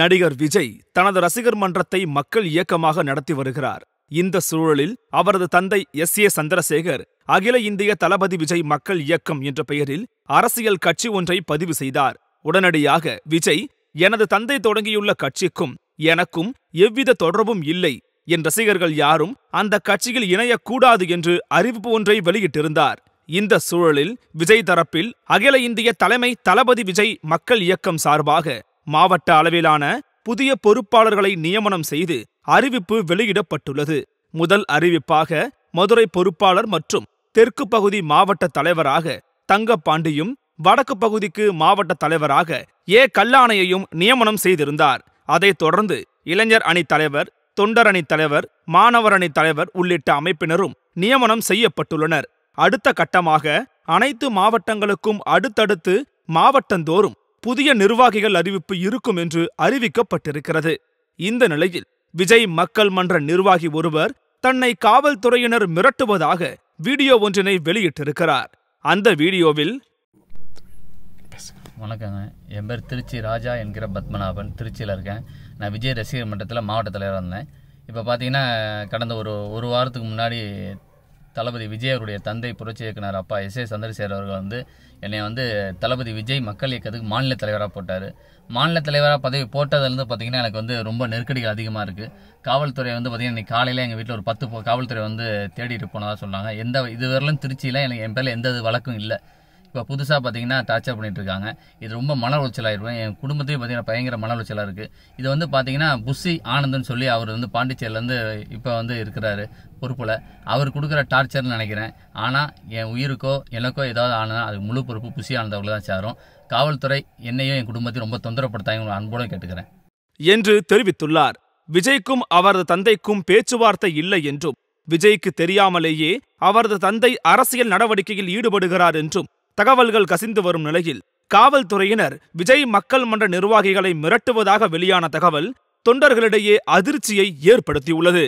நடிகர் விஜய் தனது ரசிகர் மன்றத்தை மக்கள் இயக்கமாக நடத்தி வருகிறார் இந்த சூழலில் அவரது தந்தை எஸ் ஏ சந்திரசேகர் அகில இந்திய தளபதி விஜய் மக்கள் இயக்கம் என்ற பெயரில் அரசியல் கட்சி ஒன்றை பதிவு செய்தார் உடனடியாக விஜய் எனது தந்தை தொடங்கியுள்ள கட்சிக்கும் எனக்கும் எவ்வித தொடர்பும் இல்லை என் ரசிகர்கள் யாரும் அந்த கட்சியில் இணையக்கூடாது என்று அறிவிப்பு ஒன்றை வெளியிட்டிருந்தார் இந்த சூழலில் விஜய் தரப்பில் அகில இந்திய தலைமை தளபதி விஜய் மக்கள் இயக்கம் சார்பாக மாவட்ட அளவிலான புதிய பொறுப்பாளர்களை நியமனம் செய்து அறிவிப்பு வெளியிடப்பட்டுள்ளது முதல் அறிவிப்பாக மதுரை பொறுப்பாளர் மற்றும் தெற்கு பகுதி மாவட்ட தலைவராக தங்கப்பாண்டியும் வடக்கு பகுதிக்கு மாவட்ட தலைவராக ஏ கல்லானையையும் நியமனம் செய்திருந்தார் அதைத் தொடர்ந்து இளைஞர் அணி தலைவர் தொண்டர் அணி தலைவர் மாணவர் அணி தலைவர் உள்ளிட்ட அமைப்பினரும் நியமனம் செய்யப்பட்டுள்ளனர் அடுத்த கட்டமாக அனைத்து மாவட்டங்களுக்கும் அடுத்தடுத்து மாவட்டந்தோறும் புதிய நிர்வாகிகள் அறிவிப்பு இருக்கும் என்று அறிவிக்கப்பட்டிருக்கிறது இந்த நிலையில் விஜய் மக்கள் மன்ற நிர்வாகி ஒருவர் தன்னை காவல்துறையினர் மிரட்டுவதாக வீடியோ ஒன்றினை வெளியிட்டிருக்கிறார் அந்த வீடியோவில் வணக்கங்க என் பேர் திருச்சி ராஜா என்கிற பத்மநாபன் திருச்சியில் இருக்கேன் நான் விஜய் ரசிகர் மன்றத்தில் மாவட்டத்தில் இருந்தேன் இப்போ பார்த்தீங்கன்னா கடந்த ஒரு ஒரு வாரத்துக்கு முன்னாடி தளபதி விஜய் அவருடைய தந்தை புரட்சி இயக்குனர் அப்பா எஸ் ஏ சந்திரசேகர் அவர்கள் வந்து என்னை வந்து தளபதி விஜய் மக்கள் இயக்கத்துக்கு மாநில தலைவராக போட்டார் மாநில தலைவராக பதவி போட்டதுலேருந்து பார்த்திங்கன்னா எனக்கு வந்து ரொம்ப நெருக்கடிகள் அதிகமாக இருக்குது காவல்துறை வந்து பார்த்திங்கன்னா இன்றைக்கி காலையில் எங்கள் வீட்டில் ஒரு பத்து காவல்துறை வந்து தேடிட்டு போனதாக சொன்னாங்க எந்த இதுவரையிலும் திருச்சியில் எனக்கு என் பேரில் எந்த வழக்கும் இல்லை இப்போ புதுசாக பார்த்தீங்கன்னா டார்ச்சர் பண்ணிகிட்ருக்காங்க இது ரொம்ப மன உளைச்சலாகிருக்கும் என் குடும்பத்தையும் பார்த்தீங்கன்னா பயங்கர மன உளைச்சலாக இருக்குது இது வந்து பார்த்தீங்கன்னா புஷி ஆனந்தன் சொல்லி அவர் வந்து பாண்டிச்சேரியிலேருந்து இப்போ வந்து இருக்கிறாரு பொறுப்பில் அவர் கொடுக்குற டார்ச்சர்னு நினைக்கிறேன் ஆனால் என் உயிருக்கோ எனக்கோ ஏதாவது ஆனால் அது முழு பொறுப்பு புஷி ஆனந்தவர்கள் தான் சாரும் காவல்துறை என்னையும் என் குடும்பத்தையும் ரொம்ப தொந்தரப்படுத்தாங்க அன்போடு கேட்டுக்கிறேன் என்று தெரிவித்துள்ளார் விஜய்க்கும் அவரது தந்தைக்கும் பேச்சுவார்த்தை இல்லை என்றும் விஜய்க்கு தெரியாமலேயே அவரது தந்தை அரசியல் நடவடிக்கையில் ஈடுபடுகிறார் என்றும் தகவல்கள் கசிந்து வரும் நிலையில் காவல்துறையினர் விஜய் மக்கள் மன்ற நிர்வாகிகளை மிரட்டுவதாக வெளியான தகவல் தொண்டர்களிடையே அதிர்ச்சியை ஏற்படுத்தியுள்ளது